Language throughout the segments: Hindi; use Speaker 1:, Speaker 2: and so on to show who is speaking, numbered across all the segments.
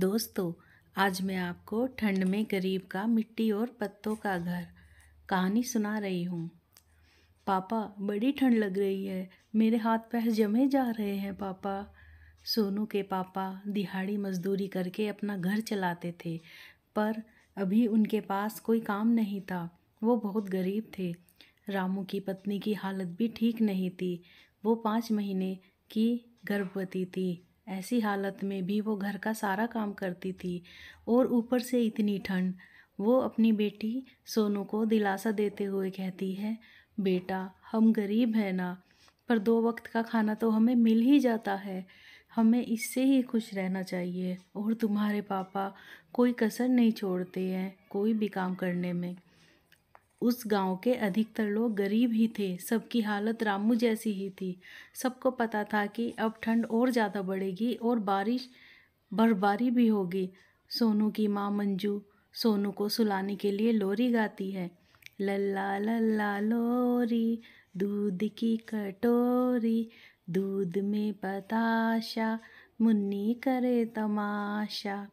Speaker 1: दोस्तों आज मैं आपको ठंड में गरीब का मिट्टी और पत्तों का घर कहानी सुना रही हूँ पापा बड़ी ठंड लग रही है मेरे हाथ पैर जमे जा रहे हैं पापा सोनू के पापा दिहाड़ी मजदूरी करके अपना घर चलाते थे पर अभी उनके पास कोई काम नहीं था वो बहुत गरीब थे रामू की पत्नी की हालत भी ठीक नहीं थी वो पाँच महीने की गर्भवती थी ऐसी हालत में भी वो घर का सारा काम करती थी और ऊपर से इतनी ठंड वो अपनी बेटी सोनू को दिलासा देते हुए कहती है बेटा हम गरीब हैं ना पर दो वक्त का खाना तो हमें मिल ही जाता है हमें इससे ही खुश रहना चाहिए और तुम्हारे पापा कोई कसर नहीं छोड़ते हैं कोई भी काम करने में उस गांव के अधिकतर लोग गरीब ही थे सबकी हालत रामू जैसी ही थी सबको पता था कि अब ठंड और ज़्यादा बढ़ेगी और बारिश बर्फबारी भी होगी सोनू की माँ मंजू सोनू को सुलाने के लिए लोरी गाती है लल्ला लल्ला लोरी दूध की कटोरी दूध में पताशा मुन्नी करे तमाशा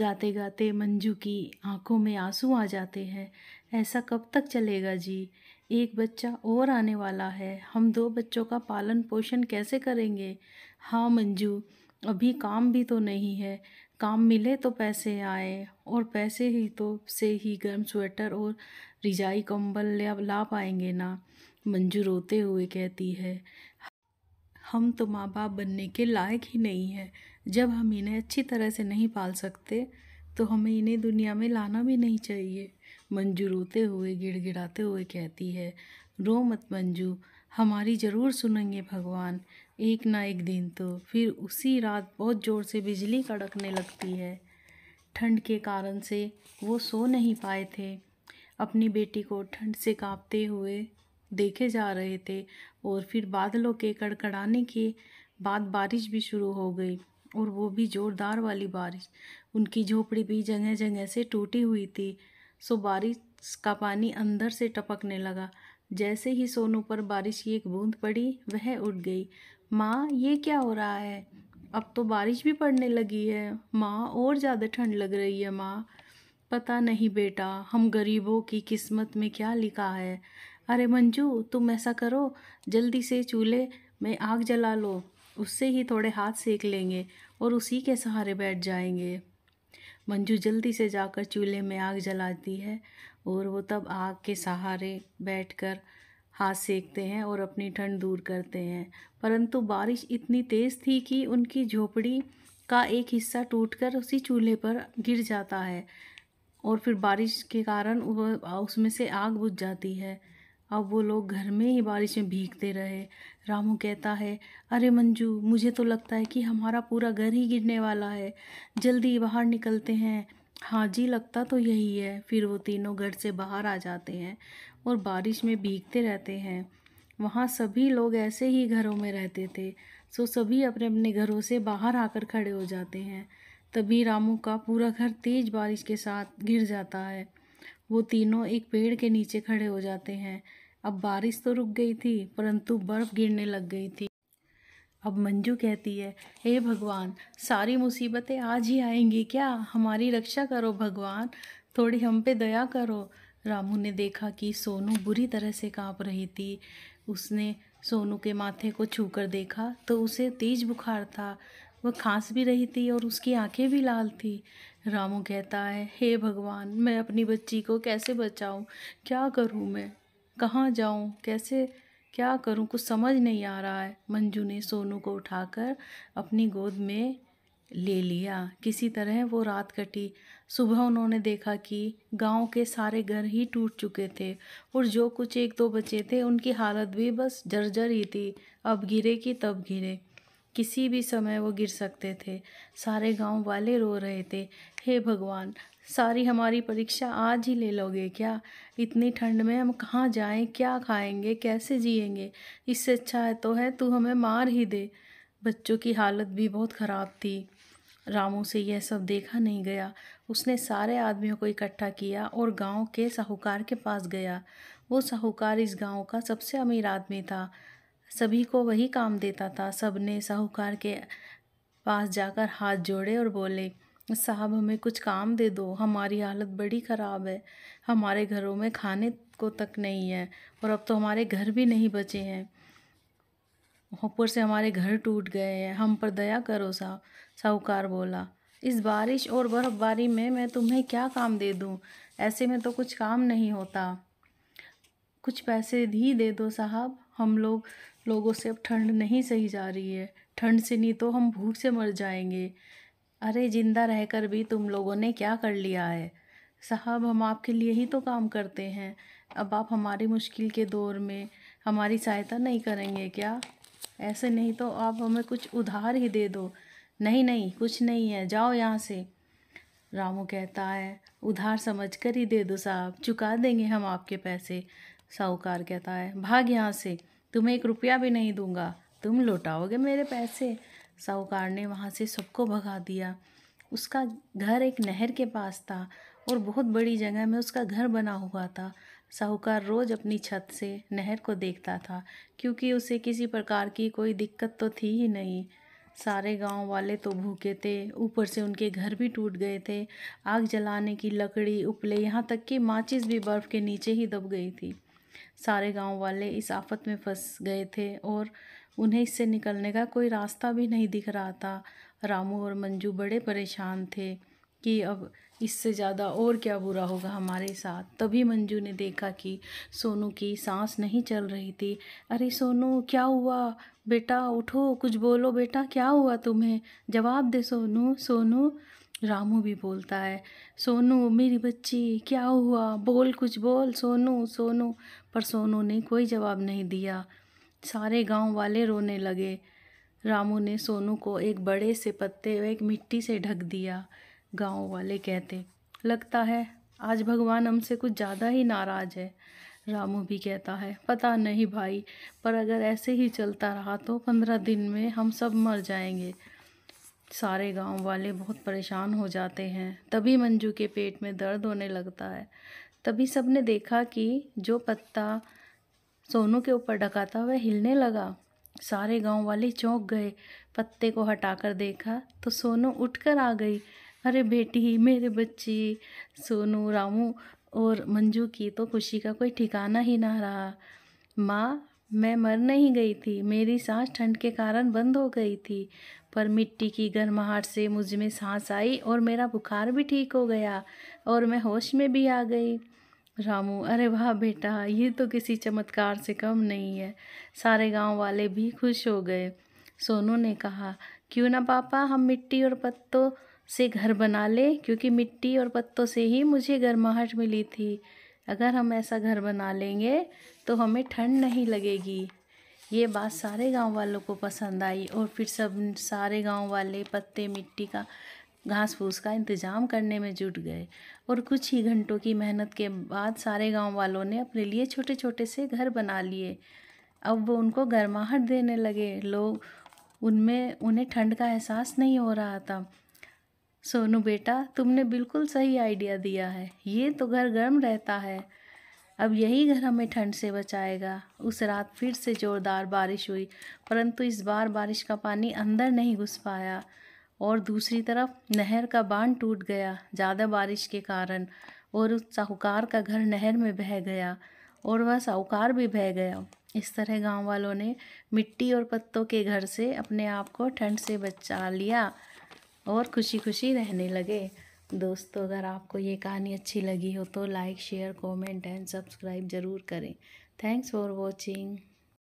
Speaker 1: गाते गाते मंजू की आंखों में आंसू आ जाते हैं ऐसा कब तक चलेगा जी एक बच्चा और आने वाला है हम दो बच्चों का पालन पोषण कैसे करेंगे हाँ मंजू अभी काम भी तो नहीं है काम मिले तो पैसे आए और पैसे ही तो से ही गर्म स्वेटर और रिजाई कंबल ला पाएंगे ना मंजू रोते हुए कहती है हम तो माँ बाप बनने के लायक ही नहीं हैं जब हम इन्हें अच्छी तरह से नहीं पाल सकते तो हमें इन्हें दुनिया में लाना भी नहीं चाहिए मंजू रोते हुए गिड़गिड़ाते हुए कहती है रो मत मंजू हमारी ज़रूर सुनेंगे भगवान एक ना एक दिन तो फिर उसी रात बहुत ज़ोर से बिजली कड़कने लगती है ठंड के कारण से वो सो नहीं पाए थे अपनी बेटी को ठंड से कांपते हुए देखे जा रहे थे और फिर बादलों के कड़कड़ाने के बाद बारिश भी शुरू हो गई और वो भी ज़ोरदार वाली बारिश उनकी झोपड़ी भी जगह जगह से टूटी हुई थी सो बारिश का पानी अंदर से टपकने लगा जैसे ही सोनू पर बारिश की एक बूंद पड़ी वह उठ गई माँ ये क्या हो रहा है अब तो बारिश भी पड़ने लगी है माँ और ज़्यादा ठंड लग रही है माँ पता नहीं बेटा हम गरीबों की किस्मत में क्या लिखा है अरे मंजू तुम ऐसा करो जल्दी से चूल्हे में आग जला लो उससे ही थोड़े हाथ सेक लेंगे और उसी के सहारे बैठ जाएंगे मंजू जल्दी से जाकर चूल्हे में आग जलाती है और वो तब आग के सहारे बैठकर हाथ सेकते हैं और अपनी ठंड दूर करते हैं परंतु बारिश इतनी तेज़ थी कि उनकी झोपड़ी का एक हिस्सा टूटकर उसी चूल्हे पर गिर जाता है और फिर बारिश के कारण उसमें से आग बुझ जाती है अब वो लोग घर में ही बारिश में भीगते रहे रामू कहता है अरे मंजू मुझे तो लगता है कि हमारा पूरा घर ही गिरने वाला है जल्दी बाहर निकलते हैं हाँ जी लगता तो यही है फिर वो तीनों घर से बाहर आ जाते हैं और बारिश में भीगते रहते हैं वहाँ सभी लोग ऐसे ही घरों में रहते थे सो सभी अपने अपने घरों से बाहर आकर खड़े हो जाते हैं तभी रामू का पूरा घर तेज बारिश के साथ गिर जाता है वो तीनों एक पेड़ के नीचे खड़े हो जाते हैं अब बारिश तो रुक गई थी परंतु बर्फ़ गिरने लग गई थी अब मंजू कहती है हे भगवान सारी मुसीबतें आज ही आएंगी क्या हमारी रक्षा करो भगवान थोड़ी हम पे दया करो रामू ने देखा कि सोनू बुरी तरह से कांप रही थी उसने सोनू के माथे को छूकर देखा तो उसे तेज बुखार था वह खांस भी रही थी और उसकी आंखें भी लाल थी रामू कहता है हे भगवान मैं अपनी बच्ची को कैसे बचाऊं क्या करूं मैं कहाँ जाऊँ कैसे क्या करूँ कुछ समझ नहीं आ रहा है मंजू ने सोनू को उठाकर अपनी गोद में ले लिया किसी तरह वो रात कटी सुबह उन्होंने देखा कि गांव के सारे घर ही टूट चुके थे और जो कुछ एक दो बचे थे उनकी हालत भी बस जर्जर ही थी अब गिरे कि तब गिरे किसी भी समय वो गिर सकते थे सारे गांव वाले रो रहे थे हे भगवान सारी हमारी परीक्षा आज ही ले लोगे क्या इतनी ठंड में हम कहाँ जाएं क्या खाएंगे कैसे जिएंगे इससे अच्छा है तो है तू हमें मार ही दे बच्चों की हालत भी बहुत ख़राब थी रामू से यह सब देखा नहीं गया उसने सारे आदमियों को इकट्ठा किया और गांव के साहूकार के पास गया वो साहूकार इस गांव का सबसे अमीर आदमी था सभी को वही काम देता था सब ने साहूकार के पास जाकर हाथ जोड़े और बोले साहब हमें कुछ काम दे दो हमारी हालत बड़ी ख़राब है हमारे घरों में खाने को तक नहीं है और अब तो हमारे घर भी नहीं बचे हैं ऊपर से हमारे घर टूट गए हैं हम पर दया करो साहब साहूकार बोला इस बारिश और बर्फ़बारी में मैं तुम्हें क्या काम दे दूँ ऐसे में तो कुछ काम नहीं होता कुछ पैसे ही दे दो साहब हम लोग लोगों से अब ठंड नहीं सही जा रही है ठंड से नहीं तो हम भूख से मर जाएंगे अरे ज़िंदा रहकर भी तुम लोगों ने क्या कर लिया है साहब हम आपके लिए ही तो काम करते हैं अब आप हमारी मुश्किल के दौर में हमारी सहायता नहीं करेंगे क्या ऐसे नहीं तो आप हमें कुछ उधार ही दे दो नहीं नहीं कुछ नहीं है जाओ यहाँ से रामू कहता है उधार समझ कर ही दे दो साहब चुका देंगे हम आपके पैसे साहूकार कहता है भाग यहाँ से तुम्हें एक रुपया भी नहीं दूंगा तुम लौटाओगे मेरे पैसे साहूकार ने वहाँ से सबको भगा दिया उसका घर एक नहर के पास था और बहुत बड़ी जगह में उसका घर बना हुआ था साहूकार रोज़ अपनी छत से नहर को देखता था क्योंकि उसे किसी प्रकार की कोई दिक्कत तो थी ही नहीं सारे गांव वाले तो भूखे थे ऊपर से उनके घर भी टूट गए थे आग जलाने की लकड़ी उपले यहाँ तक कि माचिस भी बर्फ़ के नीचे ही दब गई थी सारे गांव वाले इस आफत में फंस गए थे और उन्हें इससे निकलने का कोई रास्ता भी नहीं दिख रहा था रामू और मंजू बड़े परेशान थे कि अब इससे ज़्यादा और क्या बुरा होगा हमारे साथ तभी मंजू ने देखा कि सोनू की सांस नहीं चल रही थी अरे सोनू क्या हुआ बेटा उठो कुछ बोलो बेटा क्या हुआ तुम्हें जवाब दे सोनू सोनू रामू भी बोलता है सोनू मेरी बच्ची क्या हुआ बोल कुछ बोल सोनू सोनू पर सोनू ने कोई जवाब नहीं दिया सारे गांव वाले रोने लगे रामू ने सोनू को एक बड़े से पत्ते व एक मिट्टी से ढक दिया गांव वाले कहते लगता है आज भगवान हमसे कुछ ज़्यादा ही नाराज़ है रामू भी कहता है पता नहीं भाई पर अगर ऐसे ही चलता रहा तो पंद्रह दिन में हम सब मर जाएंगे सारे गांव वाले बहुत परेशान हो जाते हैं तभी मंजू के पेट में दर्द होने लगता है तभी सबने देखा कि जो पत्ता सोनू के ऊपर डकाता हुआ हिलने लगा सारे गांव वाले चौंक गए पत्ते को हटाकर देखा तो सोनू उठकर आ गई अरे बेटी मेरे बच्ची सोनू रामू और मंजू की तो खुशी का कोई ठिकाना ही ना रहा माँ मैं मर नहीं गई थी मेरी सांस ठंड के कारण बंद हो गई थी पर मिट्टी की गर्माहट से मुझ में सांस आई और मेरा बुखार भी ठीक हो गया और मैं होश में भी आ गई रामू अरे वाह बेटा ये तो किसी चमत्कार से कम नहीं है सारे गांव वाले भी खुश हो गए सोनू ने कहा क्यों ना पापा हम मिट्टी और पत्तों से घर बना लें क्योंकि मिट्टी और पत्तों से ही मुझे गर्माहट मिली थी अगर हम ऐसा घर बना लेंगे तो हमें ठंड नहीं लगेगी ये बात सारे गांव वालों को पसंद आई और फिर सब सारे गांव वाले पत्ते मिट्टी का घास फूस का इंतज़ाम करने में जुट गए और कुछ ही घंटों की मेहनत के बाद सारे गांव वालों ने अपने लिए छोटे छोटे से घर बना लिए अब वो उनको गर्माहट देने लगे लोग उनमें उन्हें ठंड का एहसास नहीं हो रहा था सोनू बेटा तुमने बिल्कुल सही आइडिया दिया है ये तो घर गर्म रहता है अब यही घर हमें ठंड से बचाएगा उस रात फिर से ज़ोरदार बारिश हुई परंतु इस बार बारिश का पानी अंदर नहीं घुस पाया और दूसरी तरफ नहर का बांध टूट गया ज़्यादा बारिश के कारण और उस साहूकार का घर नहर में बह गया और वह साहूकार भी बह गया इस तरह गांव वालों ने मिट्टी और पत्तों के घर से अपने आप को ठंड से बचा लिया और खुशी खुशी रहने लगे दोस्तों अगर आपको ये कहानी अच्छी लगी हो तो like share comment and subscribe ज़रूर करें थैंक्स फॉर वॉचिंग